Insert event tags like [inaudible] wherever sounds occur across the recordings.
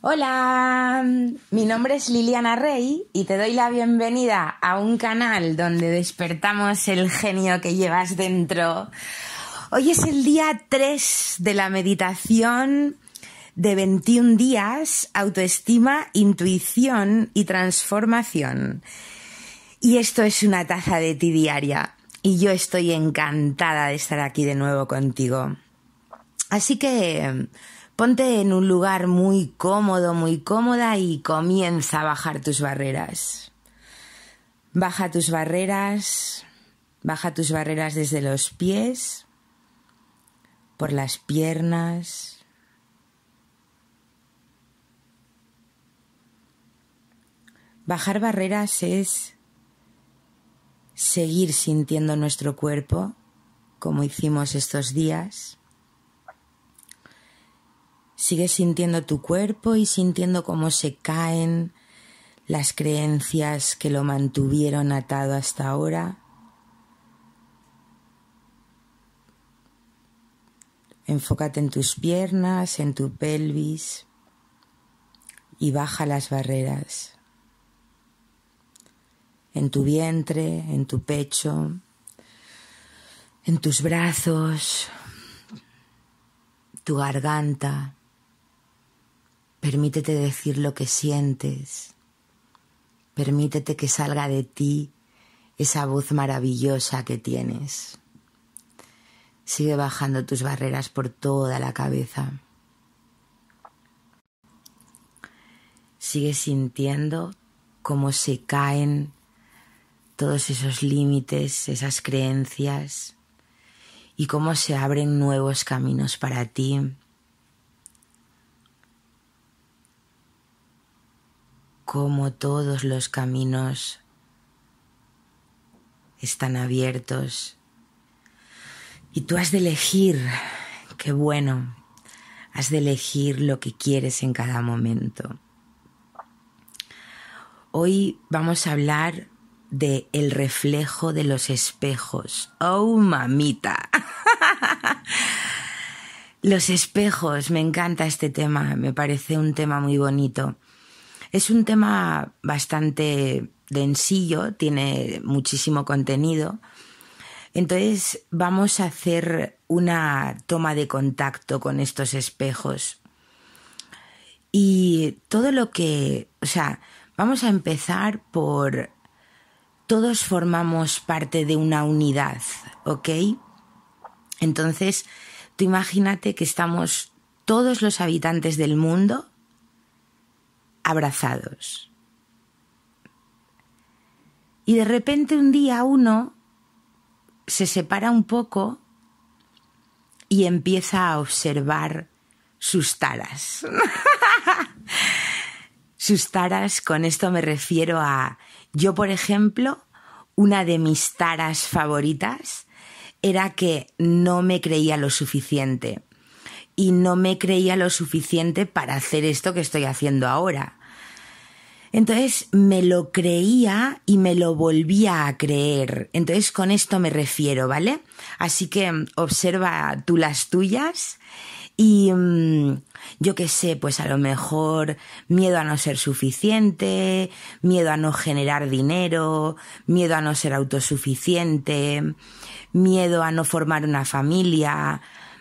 Hola, mi nombre es Liliana Rey y te doy la bienvenida a un canal donde despertamos el genio que llevas dentro. Hoy es el día 3 de la meditación de 21 días, autoestima, intuición y transformación. Y esto es una taza de ti diaria y yo estoy encantada de estar aquí de nuevo contigo. Así que... Ponte en un lugar muy cómodo, muy cómoda y comienza a bajar tus barreras. Baja tus barreras, baja tus barreras desde los pies, por las piernas, Bajar barreras es seguir sintiendo nuestro cuerpo, como hicimos estos días, Sigues sintiendo tu cuerpo y sintiendo cómo se caen las creencias que lo mantuvieron atado hasta ahora. Enfócate en tus piernas, en tu pelvis y baja las barreras. En tu vientre, en tu pecho, en tus brazos, tu garganta. Permítete decir lo que sientes. Permítete que salga de ti esa voz maravillosa que tienes. Sigue bajando tus barreras por toda la cabeza. Sigue sintiendo cómo se caen todos esos límites, esas creencias, y cómo se abren nuevos caminos para ti, cómo todos los caminos están abiertos y tú has de elegir, qué bueno, has de elegir lo que quieres en cada momento. Hoy vamos a hablar de el reflejo de los espejos. ¡Oh, mamita! [laughs] los espejos, me encanta este tema, me parece un tema muy bonito. Es un tema bastante densillo, tiene muchísimo contenido. Entonces vamos a hacer una toma de contacto con estos espejos. Y todo lo que, o sea, vamos a empezar por todos formamos parte de una unidad, ¿ok? Entonces, tú imagínate que estamos todos los habitantes del mundo abrazados. Y de repente un día uno se separa un poco y empieza a observar sus taras. [laughs] sus taras, con esto me refiero a yo, por ejemplo, una de mis taras favoritas era que no me creía lo suficiente. Y no me creía lo suficiente para hacer esto que estoy haciendo ahora. Entonces me lo creía y me lo volvía a creer. Entonces con esto me refiero, ¿vale? Así que mm, observa tú las tuyas y mm, yo qué sé, pues a lo mejor miedo a no ser suficiente, miedo a no generar dinero, miedo a no ser autosuficiente, miedo a no formar una familia,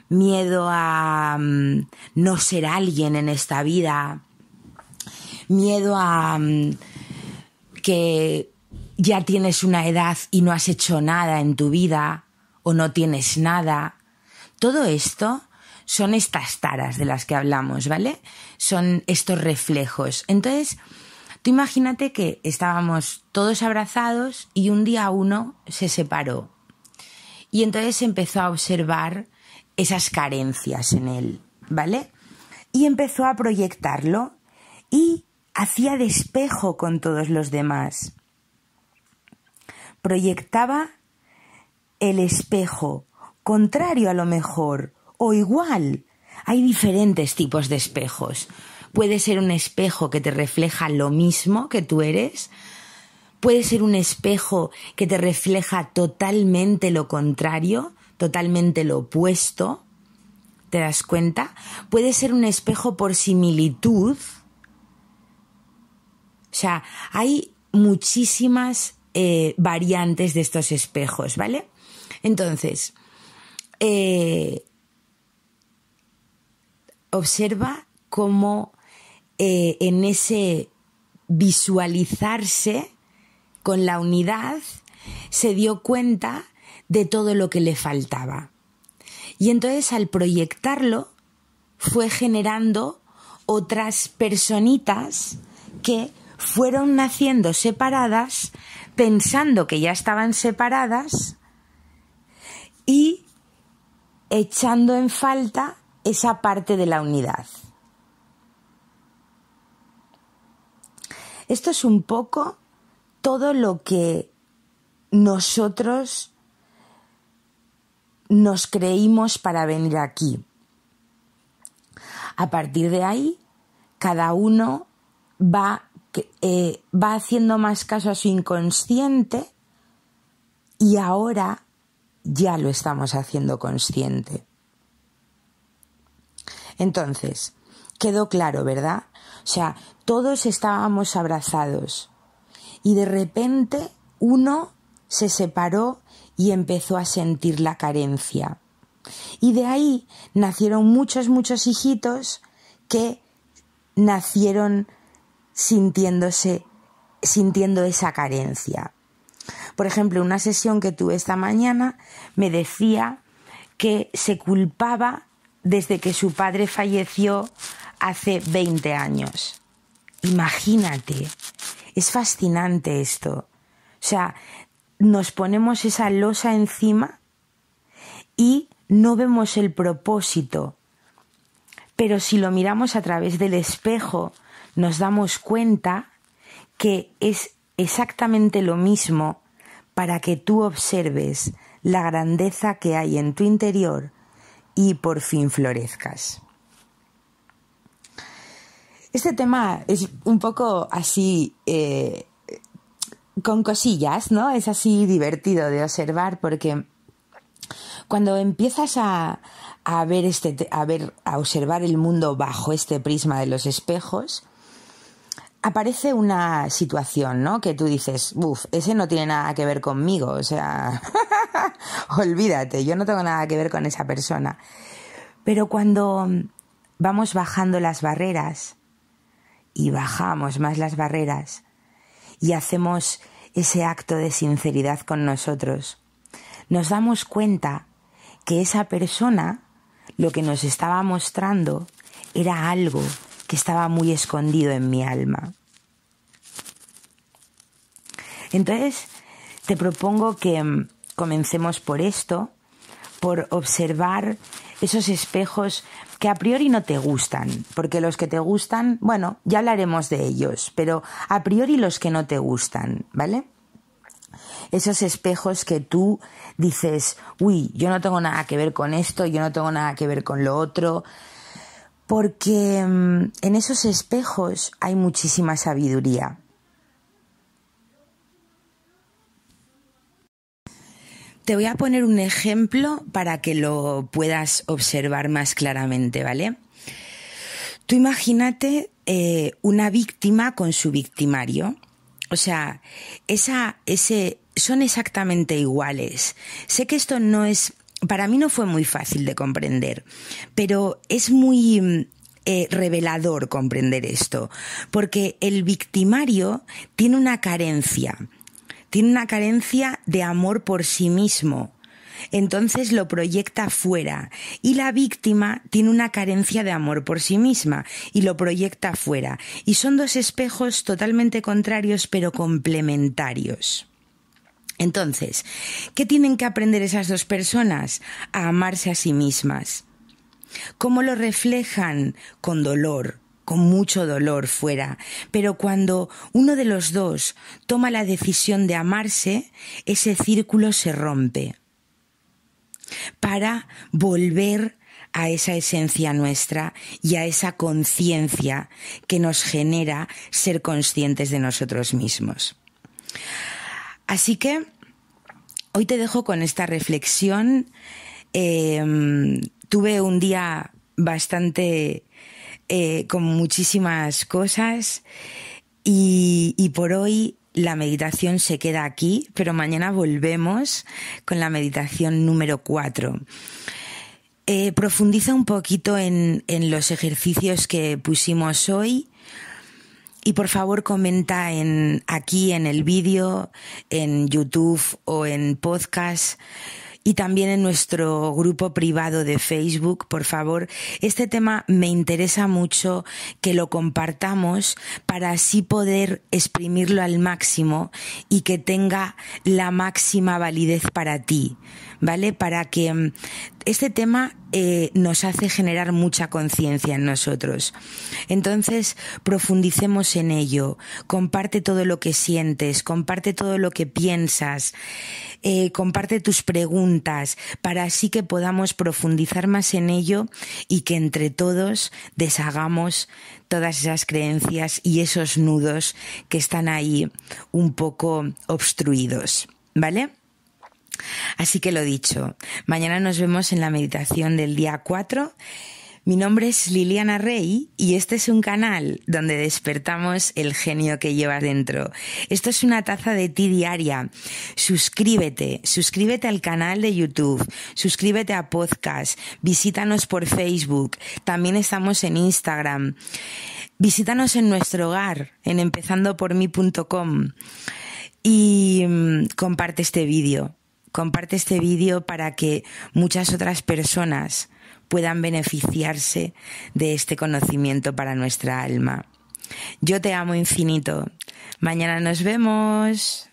miedo a mm, no ser alguien en esta vida miedo a mm, que ya tienes una edad y no has hecho nada en tu vida o no tienes nada. Todo esto son estas taras de las que hablamos, ¿vale? Son estos reflejos. Entonces, tú imagínate que estábamos todos abrazados y un día uno se separó. Y entonces empezó a observar esas carencias en él, ¿vale? Y empezó a proyectarlo y hacía espejo con todos los demás. Proyectaba el espejo, contrario a lo mejor, o igual. Hay diferentes tipos de espejos. Puede ser un espejo que te refleja lo mismo que tú eres, puede ser un espejo que te refleja totalmente lo contrario, totalmente lo opuesto. ¿Te das cuenta? Puede ser un espejo por similitud, o sea, hay muchísimas eh, variantes de estos espejos, ¿vale? Entonces, eh, observa cómo eh, en ese visualizarse con la unidad se dio cuenta de todo lo que le faltaba. Y entonces al proyectarlo fue generando otras personitas que fueron naciendo separadas, pensando que ya estaban separadas y echando en falta esa parte de la unidad. Esto es un poco todo lo que nosotros nos creímos para venir aquí. A partir de ahí, cada uno va eh, va haciendo más caso a su inconsciente y ahora ya lo estamos haciendo consciente. Entonces, quedó claro, ¿verdad? O sea, todos estábamos abrazados y de repente uno se separó y empezó a sentir la carencia. Y de ahí nacieron muchos, muchos hijitos que nacieron sintiéndose, sintiendo esa carencia. Por ejemplo, una sesión que tuve esta mañana me decía que se culpaba desde que su padre falleció hace 20 años. Imagínate, es fascinante esto. O sea, nos ponemos esa losa encima y no vemos el propósito. Pero si lo miramos a través del espejo, nos damos cuenta que es exactamente lo mismo para que tú observes la grandeza que hay en tu interior y por fin florezcas. Este tema es un poco así eh, con cosillas, ¿no? Es así divertido de observar porque cuando empiezas a, ver este a a observar el mundo bajo este prisma de los espejos aparece una situación, ¿no? Que tú dices, uff, ese no tiene nada que ver conmigo, o sea, [laughs] olvídate, yo no tengo nada que ver con esa persona. Pero cuando vamos bajando las barreras, y bajamos más las barreras, y hacemos ese acto de sinceridad con nosotros, nos damos cuenta que esa persona lo que nos estaba mostrando era algo que estaba muy escondido en mi alma. Entonces, te propongo que mm, comencemos por esto, por observar esos espejos que a priori no te gustan, porque los que te gustan, bueno, ya hablaremos de ellos, pero a priori los que no te gustan, ¿vale? Esos espejos que tú dices, uy, yo no tengo nada que ver con esto, yo no tengo nada que ver con lo otro, porque mm, en esos espejos hay muchísima sabiduría. Te voy a poner un ejemplo para que lo puedas observar más claramente, ¿vale? Tú imagínate eh, una víctima con su victimario. O sea, esa, ese, son exactamente iguales. Sé que esto no es, para mí no fue muy fácil de comprender, pero es muy mm, eh, revelador comprender esto, porque el victimario tiene una carencia tiene una carencia de amor por sí mismo. Entonces lo proyecta fuera y la víctima tiene una carencia de amor por sí misma y lo proyecta fuera. Y son dos espejos totalmente contrarios pero complementarios. Entonces, ¿qué tienen que aprender esas dos personas? A amarse a sí mismas. ¿Cómo lo reflejan? Con dolor, con mucho dolor fuera, pero cuando uno de los dos toma la decisión de amarse, ese círculo se rompe para volver a esa esencia nuestra y a esa conciencia que nos genera ser conscientes de nosotros mismos. Así que hoy te dejo con esta reflexión. Em, tuve un día bastante eh, con muchísimas cosas y, por hoy la meditación se queda aquí, pero mañana volvemos con la meditación número 4. Eh, profundiza un poquito en, los ejercicios que pusimos hoy y por favor comenta en, aquí en el vídeo, en YouTube o en podcast y también en nuestro grupo privado de Facebook, por favor. Este tema me interesa mucho que lo compartamos para así poder exprimirlo al máximo y que tenga la máxima validez para ti, ¿vale? Para que mm, este tema eh, nos hace generar mucha conciencia en nosotros. Entonces, profundicemos en ello, comparte todo lo que sientes, comparte todo lo que piensas, eh, comparte tus preguntas, para así que podamos profundizar más en ello y que entre todos deshagamos todas esas creencias y esos nudos que están ahí un poco obstruidos. ¿Vale? Así que lo dicho, mañana nos vemos en la meditación del día 4. Mi nombre es Liliana Rey y este es un canal donde despertamos el genio que llevas dentro. Esto es una taza de ti diaria. Suscríbete, suscríbete al canal de YouTube, suscríbete a podcast, visítanos por Facebook, también estamos en Instagram. Visítanos en nuestro hogar, en empezandopormi.com y mm, comparte este vídeo comparte este vídeo para que muchas otras personas puedan beneficiarse de este conocimiento para nuestra alma. Yo te amo infinito. Mañana nos vemos.